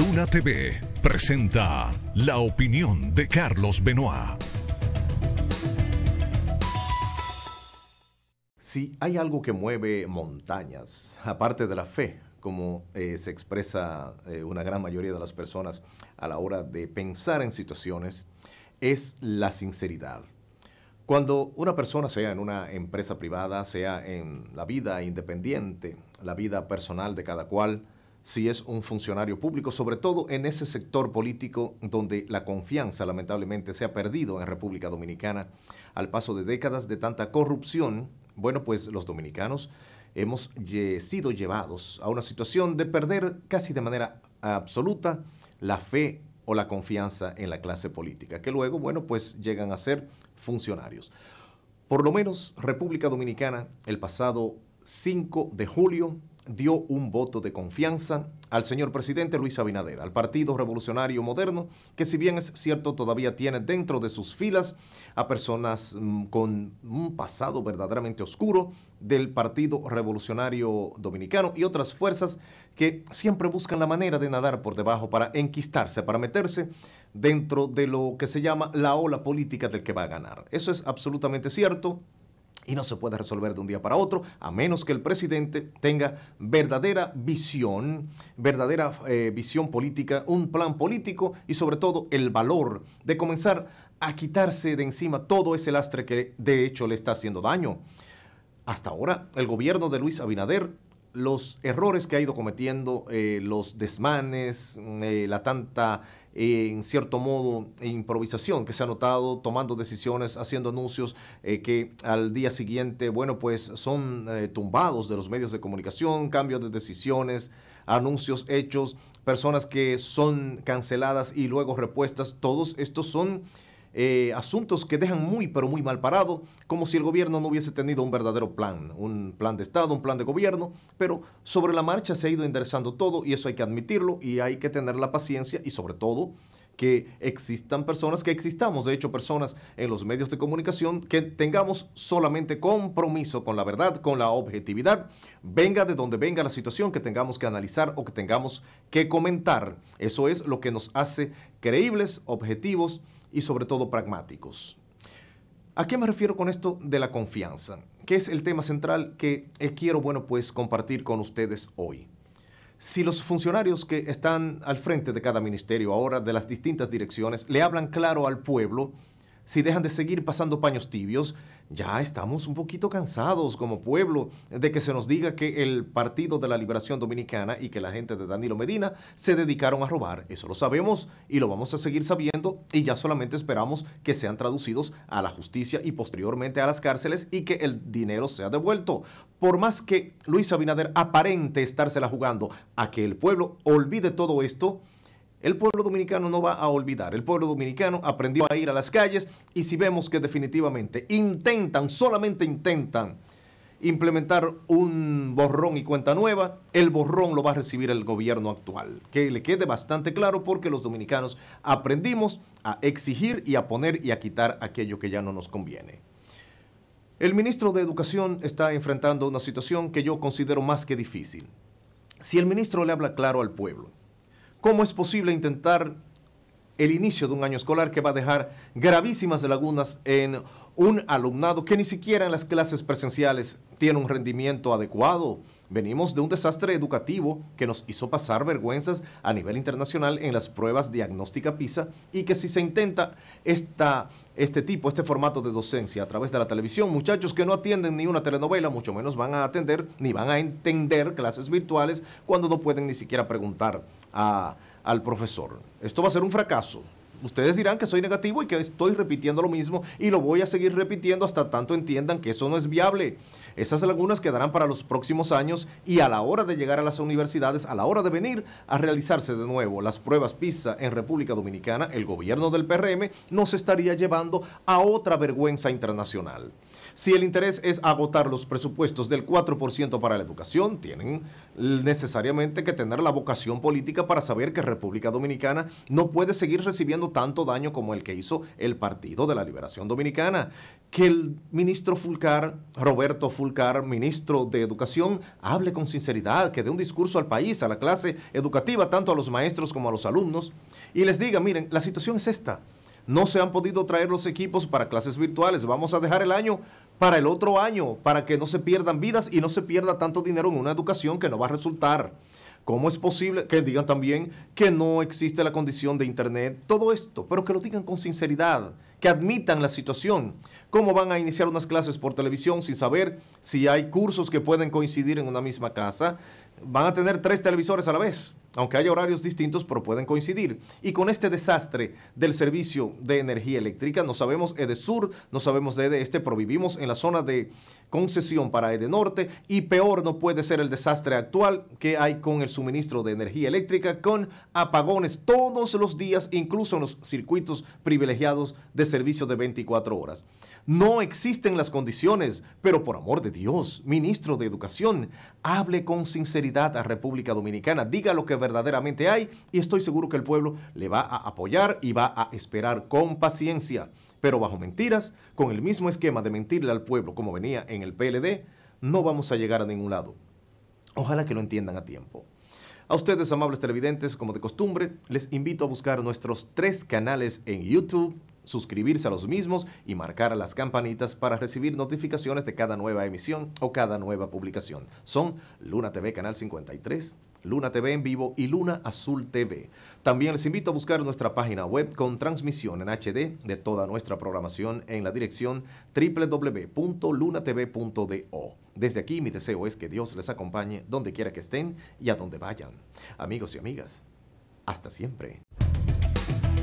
Luna TV presenta la opinión de Carlos Benoit. Si hay algo que mueve montañas, aparte de la fe, como eh, se expresa eh, una gran mayoría de las personas a la hora de pensar en situaciones, es la sinceridad. Cuando una persona, sea en una empresa privada, sea en la vida independiente, la vida personal de cada cual, si es un funcionario público, sobre todo en ese sector político donde la confianza lamentablemente se ha perdido en República Dominicana al paso de décadas de tanta corrupción. Bueno, pues los dominicanos hemos sido llevados a una situación de perder casi de manera absoluta la fe o la confianza en la clase política, que luego, bueno, pues llegan a ser funcionarios. Por lo menos República Dominicana el pasado 5 de julio dio un voto de confianza al señor presidente Luis Abinader, al Partido Revolucionario Moderno, que si bien es cierto todavía tiene dentro de sus filas a personas mm, con un pasado verdaderamente oscuro del Partido Revolucionario Dominicano y otras fuerzas que siempre buscan la manera de nadar por debajo para enquistarse, para meterse dentro de lo que se llama la ola política del que va a ganar. Eso es absolutamente cierto, y no se puede resolver de un día para otro, a menos que el presidente tenga verdadera visión, verdadera eh, visión política, un plan político y sobre todo el valor de comenzar a quitarse de encima todo ese lastre que de hecho le está haciendo daño. Hasta ahora, el gobierno de Luis Abinader los errores que ha ido cometiendo, eh, los desmanes, mm, eh, la tanta, eh, en cierto modo, improvisación que se ha notado, tomando decisiones, haciendo anuncios que al día siguiente, bueno, pues son tumbados de los medios de comunicación, cambios de decisiones, anuncios hechos, personas que son canceladas y luego repuestas, todos estos son eh, asuntos que dejan muy, pero muy mal parado, como si el gobierno no hubiese tenido un verdadero plan, un plan de Estado, un plan de gobierno, pero sobre la marcha se ha ido enderezando todo y eso hay que admitirlo y hay que tener la paciencia y sobre todo que existan personas, que existamos, de hecho, personas en los medios de comunicación que tengamos solamente compromiso con la verdad, con la objetividad, venga de donde venga la situación que tengamos que analizar o que tengamos que comentar. Eso es lo que nos hace creíbles, objetivos y sobre todo pragmáticos. ¿A qué me refiero con esto de la confianza? Que es el tema central que eh, quiero, bueno, pues compartir con ustedes hoy. Si los funcionarios que están al frente de cada ministerio ahora, de las distintas direcciones, le hablan claro al pueblo si dejan de seguir pasando paños tibios, ya estamos un poquito cansados como pueblo de que se nos diga que el Partido de la Liberación Dominicana y que la gente de Danilo Medina se dedicaron a robar. Eso lo sabemos y lo vamos a seguir sabiendo y ya solamente esperamos que sean traducidos a la justicia y posteriormente a las cárceles y que el dinero sea devuelto. Por más que Luis Abinader aparente estársela jugando a que el pueblo olvide todo esto, el pueblo dominicano no va a olvidar. El pueblo dominicano aprendió a ir a las calles y si vemos que definitivamente intentan, solamente intentan implementar un borrón y cuenta nueva, el borrón lo va a recibir el gobierno actual. Que le quede bastante claro porque los dominicanos aprendimos a exigir y a poner y a quitar aquello que ya no nos conviene. El ministro de Educación está enfrentando una situación que yo considero más que difícil. Si el ministro le habla claro al pueblo, ¿Cómo es posible intentar el inicio de un año escolar que va a dejar gravísimas lagunas en un alumnado que ni siquiera en las clases presenciales tiene un rendimiento adecuado? Venimos de un desastre educativo que nos hizo pasar vergüenzas a nivel internacional en las pruebas diagnóstica PISA y que si se intenta este tipo, este formato de docencia a través de la televisión, muchachos que no atienden ni una telenovela, mucho menos van a atender ni van a entender clases virtuales cuando no pueden ni siquiera preguntar al profesor. Esto va a ser un fracaso ustedes dirán que soy negativo y que estoy repitiendo lo mismo y lo voy a seguir repitiendo hasta tanto entiendan que eso no es viable. Esas lagunas quedarán para los próximos años y a la hora de llegar a las universidades, a la hora de venir a realizarse de nuevo las pruebas PISA en República Dominicana, el gobierno del PRM nos estaría llevando a otra vergüenza internacional. Si el interés es agotar los presupuestos del 4% para la educación, tienen necesariamente que tener la vocación política para saber que República Dominicana no puede seguir recibiendo tanto daño como el que hizo el Partido de la Liberación Dominicana. Que el ministro Fulcar, Roberto Fulcar, ministro de Educación, hable con sinceridad, que dé un discurso al país, a la clase educativa, tanto a los maestros como a los alumnos, y les diga, miren, la situación es esta. No se han podido traer los equipos para clases virtuales. Vamos a dejar el año para el otro año, para que no se pierdan vidas y no se pierda tanto dinero en una educación que no va a resultar. ¿Cómo es posible que digan también que no existe la condición de Internet? Todo esto, pero que lo digan con sinceridad que admitan la situación. ¿Cómo van a iniciar unas clases por televisión sin saber si hay cursos que pueden coincidir en una misma casa? Van a tener tres televisores a la vez, aunque haya horarios distintos, pero pueden coincidir. Y con este desastre del servicio de energía eléctrica, no sabemos Sur, no sabemos de este, pero vivimos en la zona de concesión para norte y peor no puede ser el desastre actual que hay con el suministro de energía eléctrica, con apagones todos los días, incluso en los circuitos privilegiados de servicio de 24 horas. No existen las condiciones, pero por amor de Dios, ministro de Educación, hable con sinceridad a República Dominicana, diga lo que verdaderamente hay y estoy seguro que el pueblo le va a apoyar y va a esperar con paciencia. Pero bajo mentiras, con el mismo esquema de mentirle al pueblo como venía en el PLD, no vamos a llegar a ningún lado. Ojalá que lo entiendan a tiempo. A ustedes, amables televidentes, como de costumbre, les invito a buscar nuestros tres canales en YouTube, suscribirse a los mismos y marcar las campanitas para recibir notificaciones de cada nueva emisión o cada nueva publicación. Son Luna TV Canal 53, Luna TV en vivo y Luna Azul TV. También les invito a buscar nuestra página web con transmisión en HD de toda nuestra programación en la dirección www.lunatv.do. Desde aquí mi deseo es que Dios les acompañe donde quiera que estén y a donde vayan. Amigos y amigas, hasta siempre.